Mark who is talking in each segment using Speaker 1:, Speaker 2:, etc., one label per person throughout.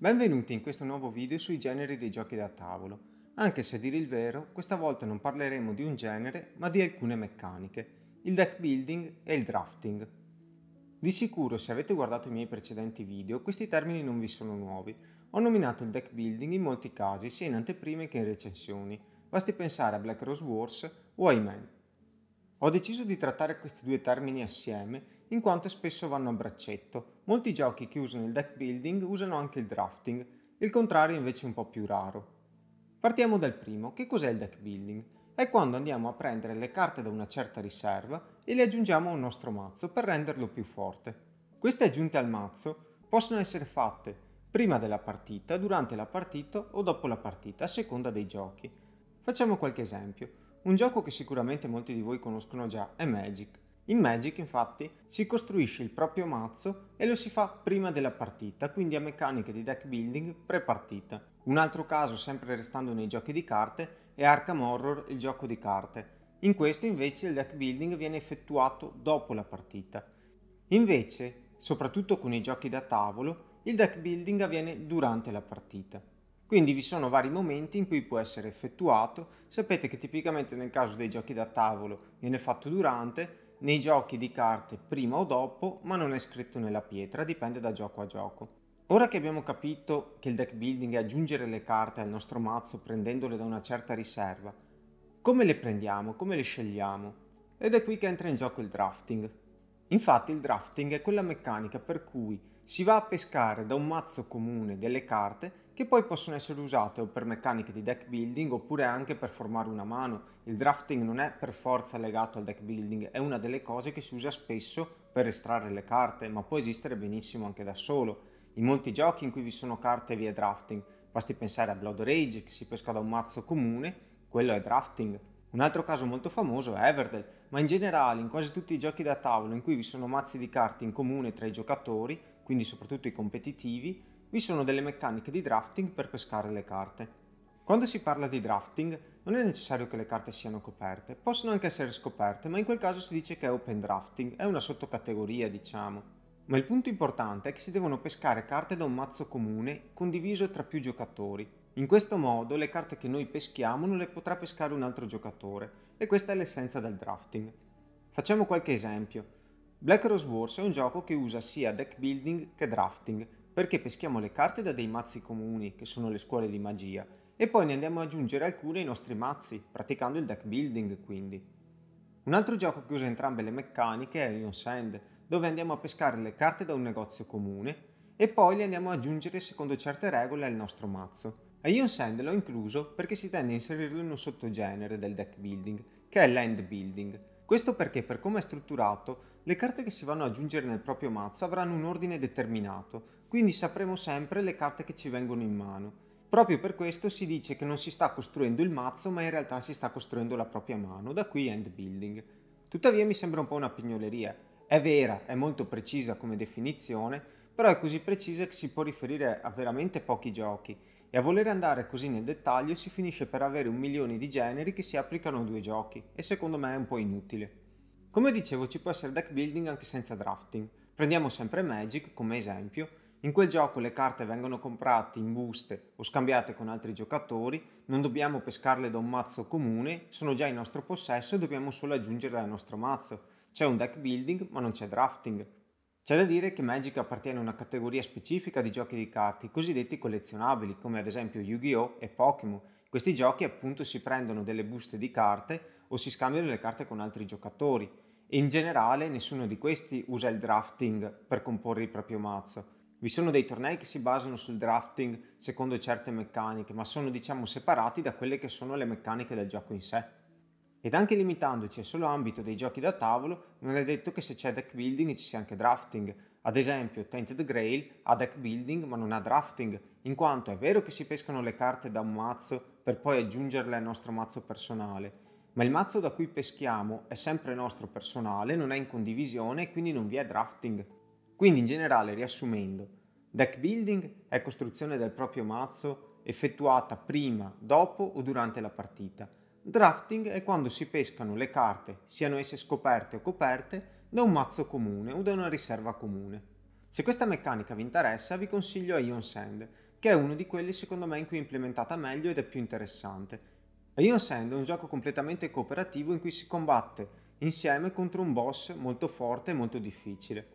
Speaker 1: Benvenuti in questo nuovo video sui generi dei giochi da tavolo, anche se a dire il vero questa volta non parleremo di un genere ma di alcune meccaniche, il deck building e il drafting. Di sicuro se avete guardato i miei precedenti video questi termini non vi sono nuovi, ho nominato il deck building in molti casi sia in anteprime che in recensioni, basti pensare a Black Rose Wars o a he Ho deciso di trattare questi due termini assieme in quanto spesso vanno a braccetto. Molti giochi che usano il deck building usano anche il drafting, il contrario invece è un po' più raro. Partiamo dal primo, che cos'è il deck building? È quando andiamo a prendere le carte da una certa riserva e le aggiungiamo al nostro mazzo per renderlo più forte. Queste aggiunte al mazzo possono essere fatte prima della partita, durante la partita o dopo la partita, a seconda dei giochi. Facciamo qualche esempio. Un gioco che sicuramente molti di voi conoscono già è Magic. In Magic infatti si costruisce il proprio mazzo e lo si fa prima della partita, quindi a meccaniche di deck building pre-partita. Un altro caso, sempre restando nei giochi di carte, è Arkham Horror, il gioco di carte. In questo invece il deck building viene effettuato dopo la partita. Invece, soprattutto con i giochi da tavolo, il deck building avviene durante la partita. Quindi vi sono vari momenti in cui può essere effettuato, sapete che tipicamente nel caso dei giochi da tavolo viene fatto durante, nei giochi di carte prima o dopo, ma non è scritto nella pietra, dipende da gioco a gioco. Ora che abbiamo capito che il deck building è aggiungere le carte al nostro mazzo prendendole da una certa riserva, come le prendiamo, come le scegliamo? Ed è qui che entra in gioco il drafting, Infatti il drafting è quella meccanica per cui si va a pescare da un mazzo comune delle carte che poi possono essere usate o per meccaniche di deck building oppure anche per formare una mano. Il drafting non è per forza legato al deck building, è una delle cose che si usa spesso per estrarre le carte, ma può esistere benissimo anche da solo. In molti giochi in cui vi sono carte vi è drafting, basti pensare a Blood Rage che si pesca da un mazzo comune, quello è drafting, un altro caso molto famoso è Everdell, ma in generale in quasi tutti i giochi da tavolo in cui vi sono mazzi di carte in comune tra i giocatori, quindi soprattutto i competitivi, vi sono delle meccaniche di drafting per pescare le carte. Quando si parla di drafting non è necessario che le carte siano coperte, possono anche essere scoperte, ma in quel caso si dice che è open drafting, è una sottocategoria diciamo. Ma il punto importante è che si devono pescare carte da un mazzo comune condiviso tra più giocatori, in questo modo le carte che noi peschiamo non le potrà pescare un altro giocatore e questa è l'essenza del drafting. Facciamo qualche esempio. Black Rose Wars è un gioco che usa sia deck building che drafting, perché peschiamo le carte da dei mazzi comuni, che sono le scuole di magia, e poi ne andiamo ad aggiungere alcune ai nostri mazzi, praticando il deck building quindi. Un altro gioco che usa entrambe le meccaniche è Ion Sand, dove andiamo a pescare le carte da un negozio comune e poi le andiamo ad aggiungere secondo certe regole al nostro mazzo. A Ion Sand l'ho incluso perché si tende a inserirlo in un sottogenere del deck building, che è l'end building. Questo perché per come è strutturato, le carte che si vanno ad aggiungere nel proprio mazzo avranno un ordine determinato, quindi sapremo sempre le carte che ci vengono in mano. Proprio per questo si dice che non si sta costruendo il mazzo, ma in realtà si sta costruendo la propria mano, da qui end building. Tuttavia mi sembra un po' una pignoleria. È vera, è molto precisa come definizione, però è così precisa che si può riferire a veramente pochi giochi e a voler andare così nel dettaglio si finisce per avere un milione di generi che si applicano a due giochi e secondo me è un po' inutile. Come dicevo ci può essere deck building anche senza drafting. Prendiamo sempre Magic come esempio. In quel gioco le carte vengono comprate in buste o scambiate con altri giocatori, non dobbiamo pescarle da un mazzo comune, sono già in nostro possesso e dobbiamo solo aggiungerle al nostro mazzo. C'è un deck building ma non c'è drafting. C'è da dire che Magic appartiene a una categoria specifica di giochi di carte, i cosiddetti collezionabili, come ad esempio Yu-Gi-Oh! e Pokémon. Questi giochi appunto si prendono delle buste di carte o si scambiano le carte con altri giocatori. in generale nessuno di questi usa il drafting per comporre il proprio mazzo. Vi sono dei tornei che si basano sul drafting secondo certe meccaniche, ma sono diciamo separati da quelle che sono le meccaniche del gioco in sé. Ed anche limitandoci al solo ambito dei giochi da tavolo, non è detto che se c'è deck building ci sia anche drafting. Ad esempio, Tainted Grail ha deck building ma non ha drafting, in quanto è vero che si pescano le carte da un mazzo per poi aggiungerle al nostro mazzo personale, ma il mazzo da cui peschiamo è sempre nostro personale, non è in condivisione e quindi non vi è drafting. Quindi in generale, riassumendo, deck building è costruzione del proprio mazzo effettuata prima, dopo o durante la partita Drafting è quando si pescano le carte, siano esse scoperte o coperte, da un mazzo comune o da una riserva comune. Se questa meccanica vi interessa vi consiglio Ion Sand, che è uno di quelli secondo me in cui è implementata meglio ed è più interessante. Ion Sand è un gioco completamente cooperativo in cui si combatte insieme contro un boss molto forte e molto difficile.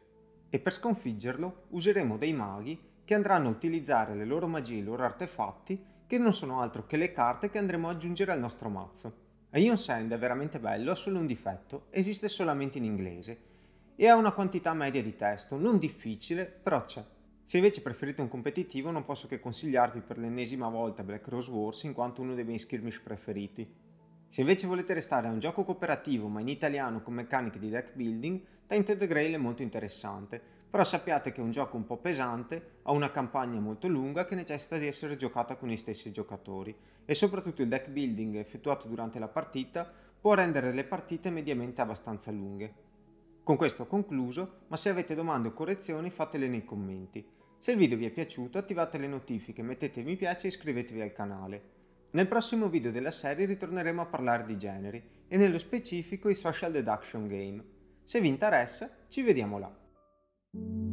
Speaker 1: E per sconfiggerlo useremo dei maghi che andranno a utilizzare le loro magie e i loro artefatti che non sono altro che le carte che andremo ad aggiungere al nostro mazzo. Ion Sand è veramente bello, ha solo un difetto, esiste solamente in inglese e ha una quantità media di testo, non difficile, però c'è. Se invece preferite un competitivo non posso che consigliarvi per l'ennesima volta Black Rose Wars in quanto uno dei miei skirmish preferiti. Se invece volete restare a un gioco cooperativo ma in italiano con meccaniche di deck building, Tainted Grail è molto interessante, però sappiate che è un gioco un po' pesante, ha una campagna molto lunga che necessita di essere giocata con gli stessi giocatori e soprattutto il deck building effettuato durante la partita può rendere le partite mediamente abbastanza lunghe. Con questo ho concluso, ma se avete domande o correzioni fatele nei commenti. Se il video vi è piaciuto attivate le notifiche, mettete mi piace e iscrivetevi al canale. Nel prossimo video della serie ritorneremo a parlare di generi e nello specifico i social deduction game. Se vi interessa, ci vediamo là. thank you